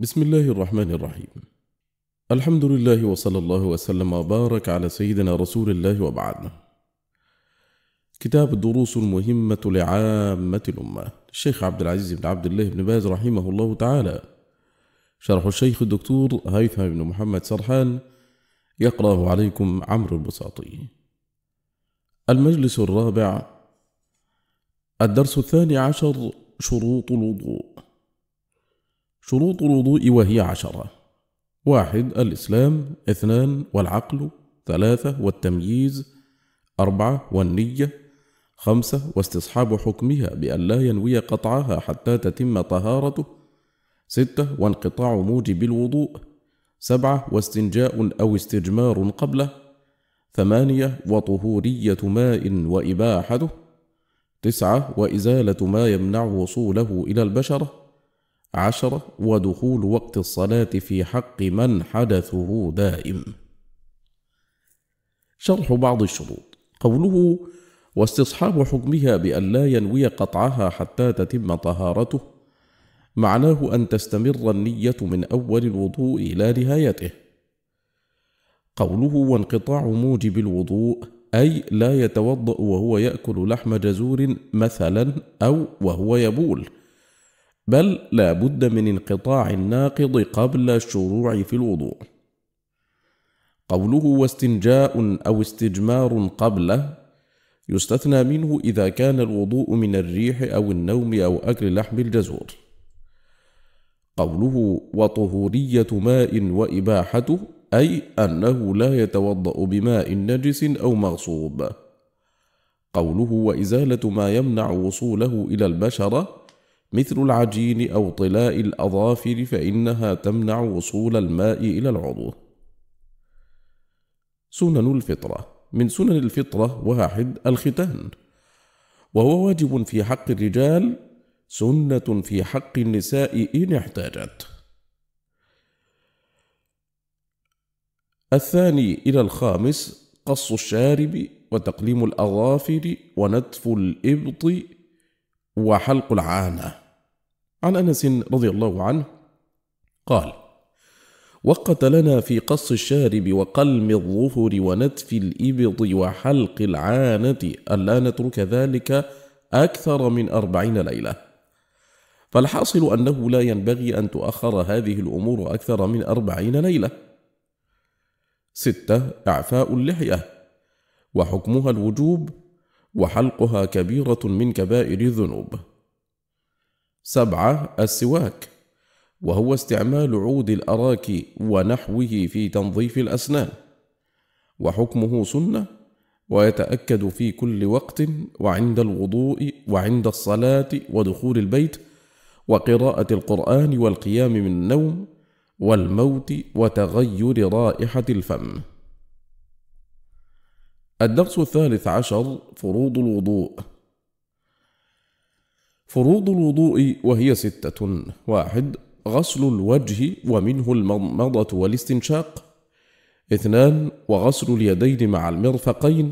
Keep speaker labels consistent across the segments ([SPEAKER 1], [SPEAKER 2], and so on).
[SPEAKER 1] بسم الله الرحمن الرحيم الحمد لله وصلى الله وسلم وبارك على سيدنا رسول الله وبعد كتاب الدروس المهمة لعامة الأمة الشيخ عبد العزيز بن عبد الله بن باز رحمه الله تعالى شرح الشيخ الدكتور هيثم بن محمد سرحان يقرأه عليكم عمرو البساطي المجلس الرابع الدرس الثاني عشر شروط الوضوء شروط الوضوء وهي عشرة واحد الإسلام اثنان والعقل ثلاثة والتمييز أربعة والنية خمسة واستصحاب حكمها بأن لا ينوي قطعها حتى تتم طهارته ستة وانقطاع موجب الوضوء سبعة واستنجاء أو استجمار قبله ثمانية وطهورية ماء وإباحته تسعة وإزالة ما يمنع وصوله إلى البشرة عشرة ودخول وقت الصلاة في حق من حدثه دائم شرح بعض الشروط قوله واستصحاب حكمها بأن لا ينوي قطعها حتى تتم طهارته معناه أن تستمر النية من أول الوضوء إلى نهايته قوله وانقطاع موجب الوضوء أي لا يتوضأ وهو يأكل لحم جزور مثلا أو وهو يبول بل لا بد من انقطاع الناقض قبل الشروع في الوضوء قوله واستنجاء أو استجمار قبله يستثنى منه إذا كان الوضوء من الريح أو النوم أو أكل لحم الجزور. قوله وطهورية ماء وإباحته أي أنه لا يتوضأ بماء نجس أو مغصوب. قوله وإزالة ما يمنع وصوله إلى البشرة مثل العجين أو طلاء الأظافر فإنها تمنع وصول الماء إلى العضو. سنن الفطرة من سنن الفطرة واحد الختان، وهو واجب في حق الرجال، سنة في حق النساء إن احتاجت. الثاني إلى الخامس قص الشارب وتقليم الأظافر ونتف الإبط وحلق العانه عن انس رضي الله عنه قال وقت لنا في قص الشارب وقلم الظفر ونتف الإبط وحلق العانة ألا نترك ذلك أكثر من أربعين ليلة فالحاصل أنه لا ينبغي أن تؤخر هذه الأمور أكثر من أربعين ليلة ستة إعفاء اللحية وحكمها الوجوب وحلقها كبيرة من كبائر الذنوب سبعة السواك وهو استعمال عود الأراك ونحوه في تنظيف الأسنان وحكمه سنة ويتأكد في كل وقت وعند الوضوء وعند الصلاة ودخول البيت وقراءة القرآن والقيام من النوم والموت وتغير رائحة الفم. الدرس الثالث عشر فروض الوضوء فروض الوضوء وهي ستة واحد غسل الوجه ومنه المضمضة والاستنشاق اثنان وغسل اليدين مع المرفقين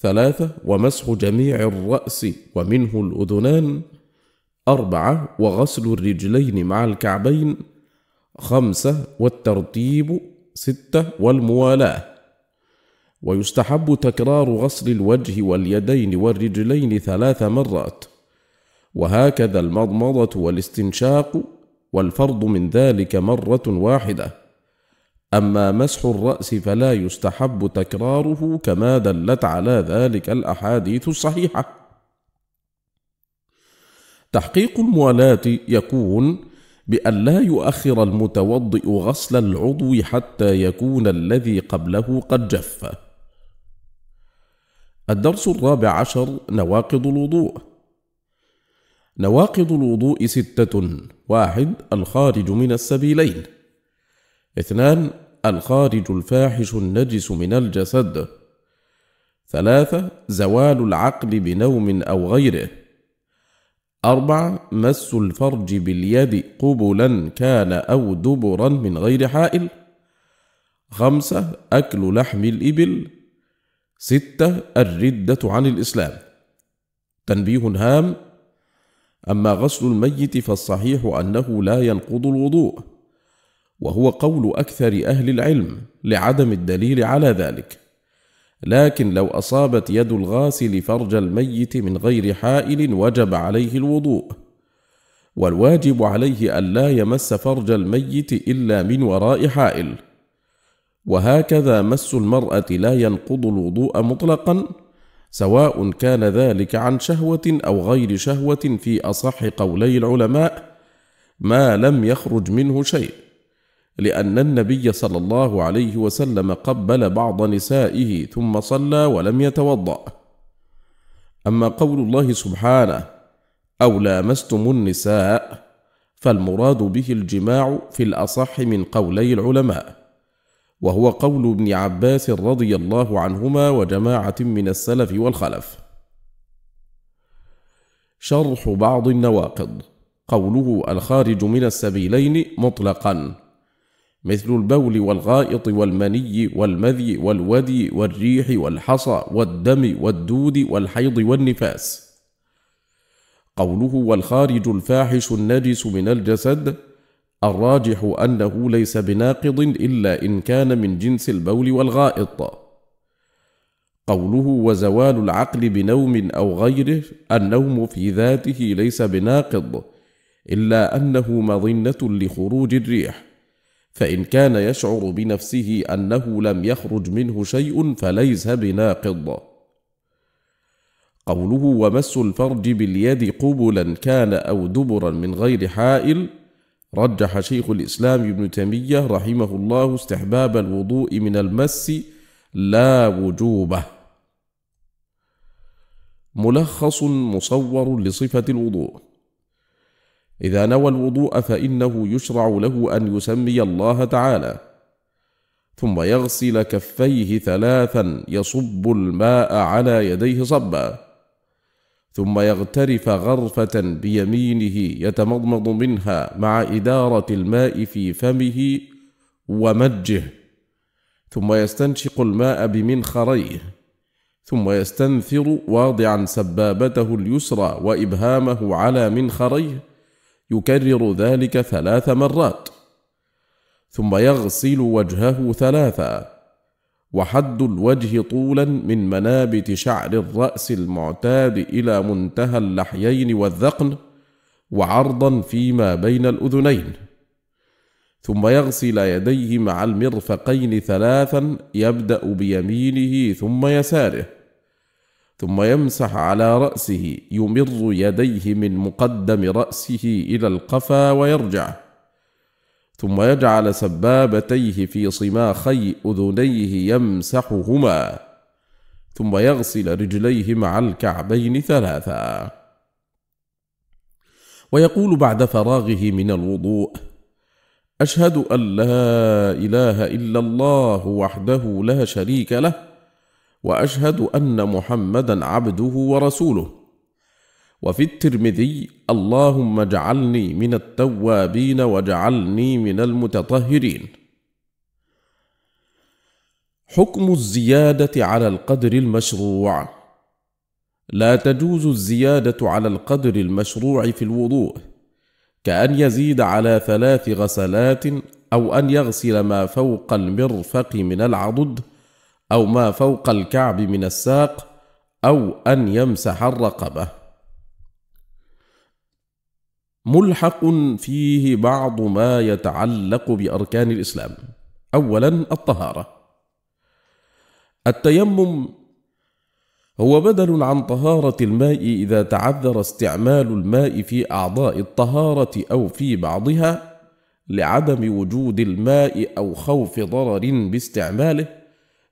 [SPEAKER 1] ثلاثة ومسح جميع الرأس ومنه الأذنان أربعة وغسل الرجلين مع الكعبين خمسة والترتيب ستة والموالاة ويستحب تكرار غسل الوجه واليدين والرجلين ثلاث مرات وهكذا المضمضة والاستنشاق والفرض من ذلك مرة واحدة أما مسح الرأس فلا يستحب تكراره كما دلت على ذلك الأحاديث الصحيحة تحقيق الموالاة يكون بأن لا يؤخر المتوضئ غسل العضو حتى يكون الذي قبله قد جف. الدرس الرابع عشر نواقض الوضوء نواقض الوضوء ستة واحد الخارج من السبيلين اثنان الخارج الفاحش النجس من الجسد ثلاثة زوال العقل بنوم أو غيره أربعة مس الفرج باليد قبلا كان أو دبرا من غير حائل خمسة أكل لحم الإبل ستة الردة عن الإسلام تنبيه هام أما غسل الميت فالصحيح أنه لا ينقض الوضوء، وهو قول أكثر أهل العلم لعدم الدليل على ذلك، لكن لو أصابت يد الغاسل فرج الميت من غير حائل وجب عليه الوضوء، والواجب عليه ألا يمس فرج الميت إلا من وراء حائل، وهكذا مس المرأة لا ينقض الوضوء مطلقًا سواء كان ذلك عن شهوة أو غير شهوة في أصح قولي العلماء ما لم يخرج منه شيء لأن النبي صلى الله عليه وسلم قبل بعض نسائه ثم صلى ولم يتوضأ أما قول الله سبحانه أو لامستم النساء فالمراد به الجماع في الأصح من قولي العلماء وهو قول ابن عباس رضي الله عنهما وجماعة من السلف والخلف. شرح بعض النواقض قوله الخارج من السبيلين مطلقا مثل البول والغائط والمني والمذي والودي والريح والحصى والدم والدود والحيض والنفاس قوله والخارج الفاحش النجس من الجسد الراجح أنه ليس بناقض إلا إن كان من جنس البول والغائط. قوله وزوال العقل بنوم أو غيره، النوم في ذاته ليس بناقض، إلا أنه مظنة لخروج الريح، فإن كان يشعر بنفسه أنه لم يخرج منه شيء فليس بناقض. قوله ومس الفرج باليد قبلا كان أو دبرا من غير حائل رجح شيخ الإسلام ابن تيمية رحمه الله استحباب الوضوء من المس لا وجوبه ملخص مصور لصفة الوضوء إذا نوى الوضوء فإنه يشرع له أن يسمي الله تعالى ثم يغسل كفيه ثلاثا يصب الماء على يديه صبا ثم يغترف غرفة بيمينه يتمضمض منها مع إدارة الماء في فمه ومجه، ثم يستنشق الماء بمنخريه، ثم يستنثر واضعا سبابته اليسرى وإبهامه على منخريه، يكرر ذلك ثلاث مرات، ثم يغسل وجهه ثلاثا، وحد الوجه طولا من منابت شعر الراس المعتاد الى منتهى اللحيين والذقن وعرضا فيما بين الاذنين ثم يغسل يديه مع المرفقين ثلاثا يبدا بيمينه ثم يساره ثم يمسح على راسه يمر يديه من مقدم راسه الى القفا ويرجع ثم يجعل سبابتيه في صماخي اذنيه يمسحهما ثم يغسل رجليه مع الكعبين ثلاثا ويقول بعد فراغه من الوضوء اشهد ان لا اله الا الله وحده لا شريك له واشهد ان محمدا عبده ورسوله وفي الترمذي اللهم اجعلني من التوابين واجعلني من المتطهرين حكم الزياده على القدر المشروع لا تجوز الزياده على القدر المشروع في الوضوء كان يزيد على ثلاث غسلات او ان يغسل ما فوق المرفق من العضد او ما فوق الكعب من الساق او ان يمسح الرقبه ملحق فيه بعض ما يتعلق باركان الاسلام اولا الطهاره التيمم هو بدل عن طهاره الماء اذا تعذر استعمال الماء في اعضاء الطهاره او في بعضها لعدم وجود الماء او خوف ضرر باستعماله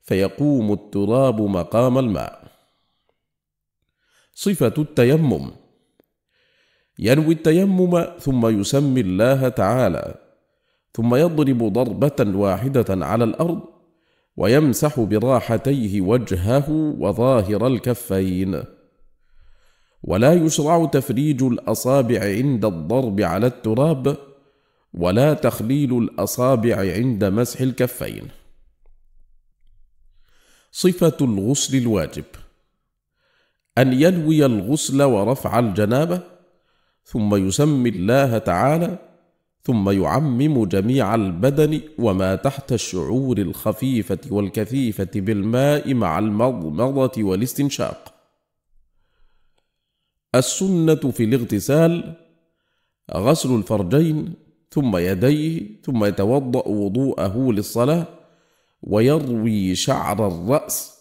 [SPEAKER 1] فيقوم التراب مقام الماء صفه التيمم ينوي التيمم ثم يسمي الله تعالى ثم يضرب ضربه واحده على الارض ويمسح براحتيه وجهه وظاهر الكفين ولا يشرع تفريج الاصابع عند الضرب على التراب ولا تخليل الاصابع عند مسح الكفين صفه الغسل الواجب ان ينوي الغسل ورفع الجنابه ثم يسمي الله تعالى ثم يعمم جميع البدن وما تحت الشعور الخفيفه والكثيفه بالماء مع المضمضه والاستنشاق السنه في الاغتسال غسل الفرجين ثم يديه ثم يتوضا وضوءه للصلاه ويروي شعر الراس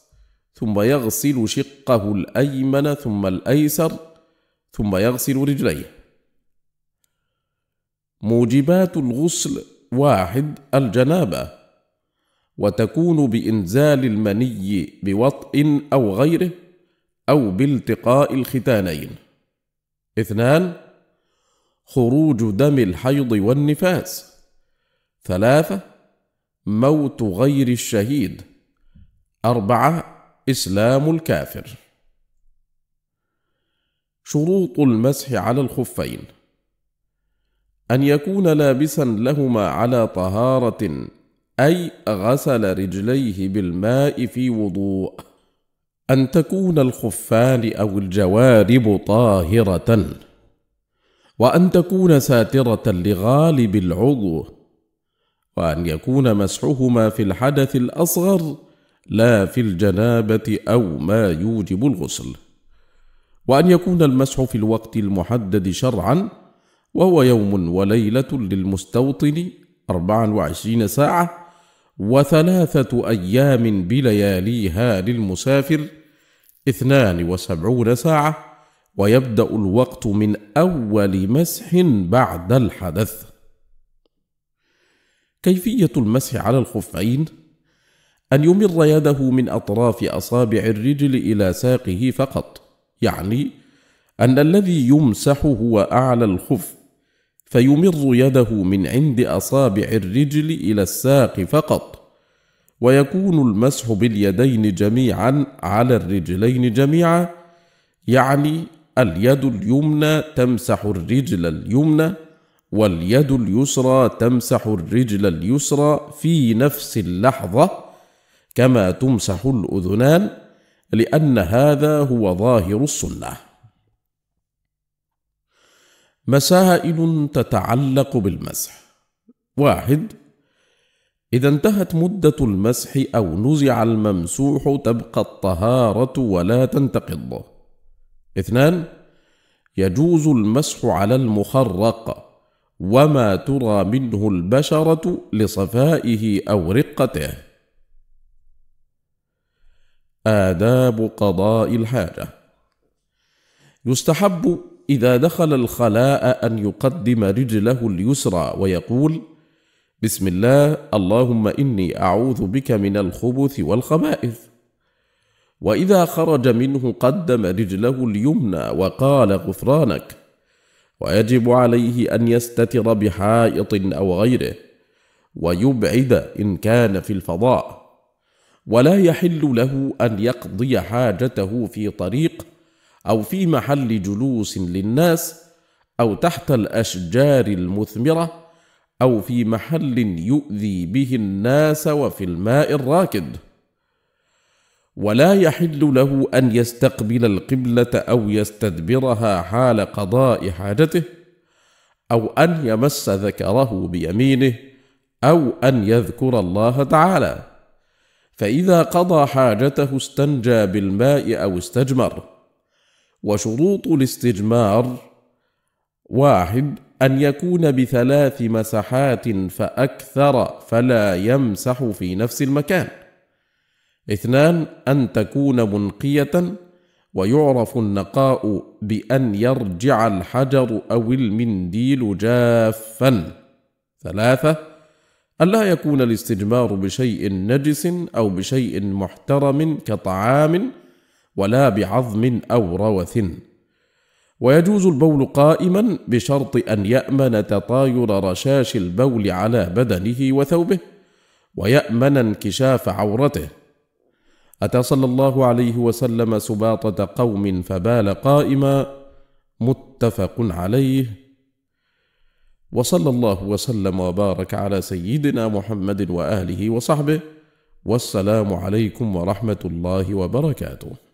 [SPEAKER 1] ثم يغسل شقه الايمن ثم الايسر ثم يغسل رجليه موجبات الغسل واحد الجنابه وتكون بانزال المني بوطء او غيره او بالتقاء الختانين اثنان خروج دم الحيض والنفاس ثلاثه موت غير الشهيد اربعه اسلام الكافر شروط المسح على الخفين أن يكون لابسا لهما على طهارة أي غسل رجليه بالماء في وضوء أن تكون الخفان أو الجوارب طاهرة وأن تكون ساترة لغالب العضو وأن يكون مسحهما في الحدث الأصغر لا في الجنابة أو ما يوجب الغسل وأن يكون المسح في الوقت المحدد شرعًا وهو يوم وليلة للمستوطن 24 ساعة وثلاثة أيام بلياليها للمسافر 72 ساعة ويبدأ الوقت من أول مسح بعد الحدث. كيفية المسح على الخفين أن يمر يده من أطراف أصابع الرجل إلى ساقه فقط، يعني أن الذي يمسح هو أعلى الخف، فيمر يده من عند أصابع الرجل إلى الساق فقط، ويكون المسح باليدين جميعا على الرجلين جميعا، يعني اليد اليمنى تمسح الرجل اليمنى، واليد اليسرى تمسح الرجل اليسرى في نفس اللحظة، كما تمسح الأذنان، لان هذا هو ظاهر السنه مسائل تتعلق بالمسح واحد اذا انتهت مده المسح او نزع الممسوح تبقى الطهاره ولا تنتقض اثنان يجوز المسح على المخرق وما ترى منه البشره لصفائه او رقته آداب قضاء الحاجة يستحب إذا دخل الخلاء أن يقدم رجله اليسرى ويقول: بسم الله اللهم إني أعوذ بك من الخبث والخبائث. وإذا خرج منه قدم رجله اليمنى وقال غفرانك. ويجب عليه أن يستتر بحائط أو غيره، ويبعد إن كان في الفضاء. ولا يحل له ان يقضي حاجته في طريق او في محل جلوس للناس او تحت الاشجار المثمره او في محل يؤذي به الناس وفي الماء الراكد ولا يحل له ان يستقبل القبله او يستدبرها حال قضاء حاجته او ان يمس ذكره بيمينه او ان يذكر الله تعالى فإذا قضى حاجته استنجى بالماء أو استجمر وشروط الاستجمار واحد أن يكون بثلاث مسحات فأكثر فلا يمسح في نفس المكان اثنان أن تكون منقية ويعرف النقاء بأن يرجع الحجر أو المنديل جافا ثلاثة ألا يكون الاستجمار بشيء نجس أو بشيء محترم كطعام ولا بعظم أو روث ويجوز البول قائما بشرط أن يأمن تطاير رشاش البول على بدنه وثوبه ويأمن انكشاف عورته أتى صلى الله عليه وسلم سباطة قوم فبال قائما متفق عليه وصلى الله وسلم وبارك على سيدنا محمد واهله وصحبه والسلام عليكم ورحمه الله وبركاته